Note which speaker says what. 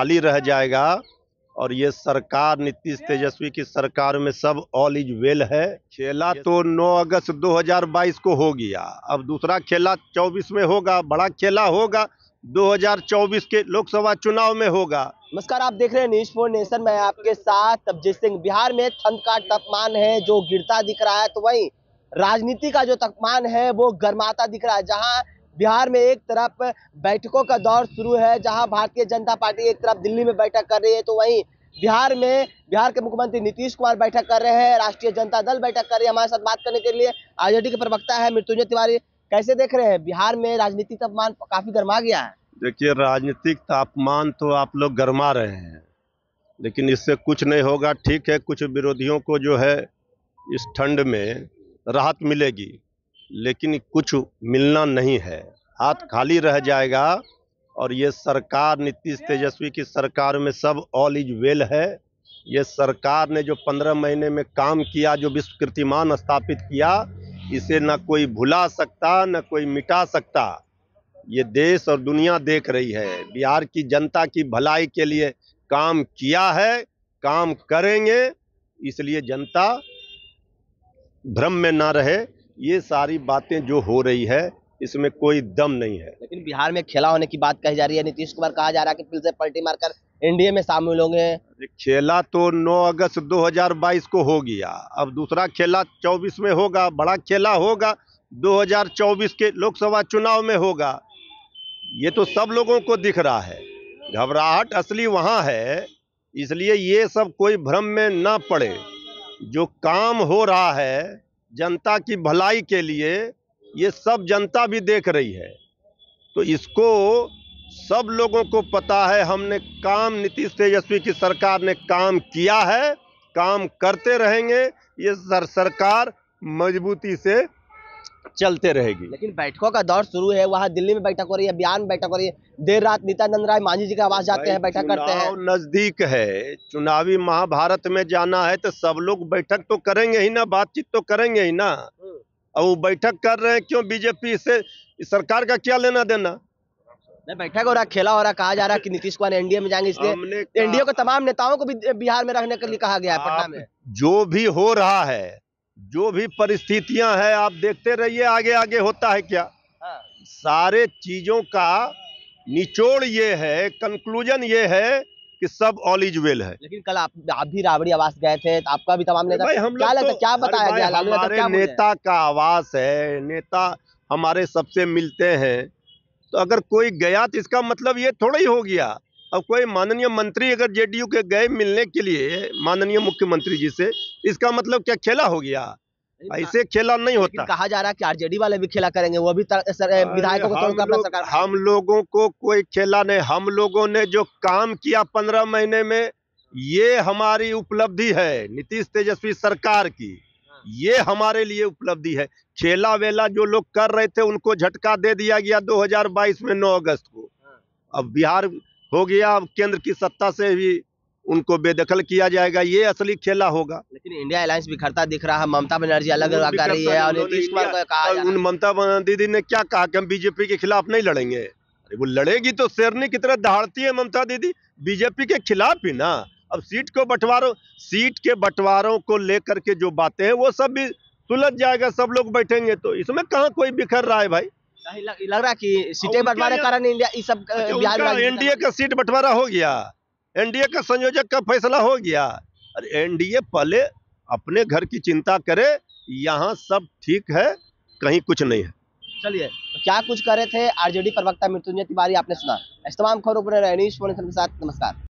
Speaker 1: खाली रह जाएगा और ये सरकार नीतीश तेजस्वी की सरकार में सब ऑल इज वेल है खेला तो 9 अगस्त 2022 को हो गया अब दूसरा खेला 24 में होगा बड़ा खेला होगा 2024 के लोकसभा चुनाव में होगा
Speaker 2: नमस्कार आप देख रहे हैं न्यूज फोर नेशन में आपके साथ अभिजीत सिंह बिहार में ठंड का तापमान है जो गिरता दिख रहा है तो वही राजनीति का जो तापमान है वो गर्माता दिख रहा है जहाँ बिहार में एक तरफ बैठकों का दौर शुरू है जहां भारतीय जनता पार्टी एक तरफ दिल्ली में बैठक कर रही है तो वहीं बिहार में बिहार के मुख्यमंत्री नीतीश कुमार बैठक कर रहे हैं राष्ट्रीय जनता दल बैठक कर रही है हमारे साथ बात करने के लिए आरजेडी के प्रवक्ता है मृत्युंजय तिवारी कैसे देख रहे हैं बिहार में राजनीतिक तापमान काफी गर्मा गया है
Speaker 1: देखिए राजनीतिक तापमान तो आप लोग गर्मा रहे हैं लेकिन इससे कुछ नहीं होगा ठीक है कुछ विरोधियों को जो है इस ठंड में राहत मिलेगी लेकिन कुछ मिलना नहीं है हाथ हाँ, खाली रह हाँ। जाएगा और ये सरकार नीतीश हाँ। तेजस्वी की सरकार में सब ऑल इज वेल है ये सरकार ने जो पंद्रह महीने में काम किया जो विश्व कीर्तिमान स्थापित किया इसे ना कोई भुला सकता ना कोई मिटा सकता ये देश और दुनिया देख रही है बिहार की जनता की भलाई के लिए काम किया है काम करेंगे इसलिए जनता भ्रम में ना रहे ये सारी बातें जो हो रही है इसमें कोई दम नहीं है
Speaker 2: लेकिन बिहार में खेला होने की बात कही जा रही है नीतीश कुमार कहा जा रहा है कि फिर से पलटी मारकर
Speaker 1: एनडीए में शामिल होंगे खेला तो 9 अगस्त 2022 को हो गया अब दूसरा खेला 24 में होगा बड़ा खेला होगा 2024 के लोकसभा चुनाव में होगा ये तो सब लोगों को दिख रहा है घबराहट असली वहाँ है इसलिए ये सब कोई भ्रम में ना पड़े जो काम हो रहा है जनता की भलाई के लिए ये सब जनता भी देख रही है तो इसको सब लोगों को पता है हमने काम नीतीश तेजस्वी की सरकार ने काम किया है काम करते रहेंगे ये सर सरकार मजबूती से चलते रहेगी
Speaker 2: लेकिन बैठकों का दौर शुरू है वहाँ दिल्ली में बैठक हो रही है बिहार में बैठक हो रही है देर रात नित्यानंद राय मांझी जी का आवाज जाते हैं बैठक करते हैं
Speaker 1: नजदीक है चुनावी महाभारत में जाना है तो सब लोग बैठक तो करेंगे ही ना बातचीत तो करेंगे ही ना हम्म। अब वो बैठक कर रहे हैं क्यों बीजेपी से सरकार का क्या लेना देना
Speaker 2: बैठक हो रहा खेला हो रहा कहा जा रहा कि नीतीश कुमार एनडीए में जाएंगे इसलिए एनडीए को तमाम नेताओं को भी बिहार में रहने के लिए कहा गया है पटना में
Speaker 1: जो भी हो रहा है जो भी परिस्थितियां हैं आप देखते रहिए आगे आगे होता है क्या हाँ। सारे चीज़ों का निचोड़ ये है कंक्लूजन ये है कि सब ऑल इज वेल है
Speaker 2: लेकिन कल आप आप भी राबड़ी आवास गए थे तो आपका भी तमाम नेता हम क्या तो, क्या बताया गया हमारे क्या नेता
Speaker 1: का आवास है नेता हमारे सबसे मिलते हैं तो अगर कोई गया तो इसका मतलब ये थोड़ा ही हो गया अब कोई माननीय मंत्री अगर जेडीयू के गए मिलने के लिए माननीय मुख्यमंत्री जी से इसका मतलब क्या खेला हो गया ऐसे खेला नहीं होता
Speaker 2: कहा जा रहा है कि आरजेडी वाले भी खेला करेंगे वो भी विधायकों को तो हम, लो, सरकार
Speaker 1: हम लोगों को कोई खेला नहीं हम लोगों ने जो काम किया पंद्रह महीने में ये हमारी उपलब्धि है नीतीश तेजस्वी सरकार की ये हमारे लिए उपलब्धि है खेला वेला जो लोग कर रहे थे उनको झटका दे दिया गया 2022 में 9 अगस्त को हाँ। अब बिहार हो गया केंद्र की सत्ता से भी उनको बेदखल किया जाएगा ये असली खेला होगा
Speaker 2: लेकिन इंडिया अलायंस बिखरता दिख रहा है ममता बनर्जी अलग अलग कर रही है और नीतीश कुमार को कहा उन
Speaker 1: ममता दीदी ने क्या कहा कि हम बीजेपी के खिलाफ नहीं लड़ेंगे अरे वो लड़ेगी तो शेरनी की तरह दहाड़ती है ममता दीदी बीजेपी के खिलाफ ही ना अब सीट को बंटवारों सीट के बंटवारों को लेकर के जो बातें हैं वो सब भी सुलझ जाएगा सब लोग बैठेंगे तो इसमें कहाँ कोई बिखर रहा है भाई
Speaker 2: लग, रहा कि तो सीटें बंटवारे कारण इंडिया इस सब अच्छा, एनडीए
Speaker 1: का सीट बंटवारा हो गया एनडीए का संयोजक का फैसला हो गया अरे एनडीए पहले अपने घर की चिंता करे यहाँ सब ठीक है कहीं कुछ नहीं है
Speaker 2: चलिए तो क्या कुछ करे थे आरजेडी प्रवक्ता मृत्युंजय तिवारी आपने सुना इस तमाम खबरों पर न्यूज के साथ नमस्कार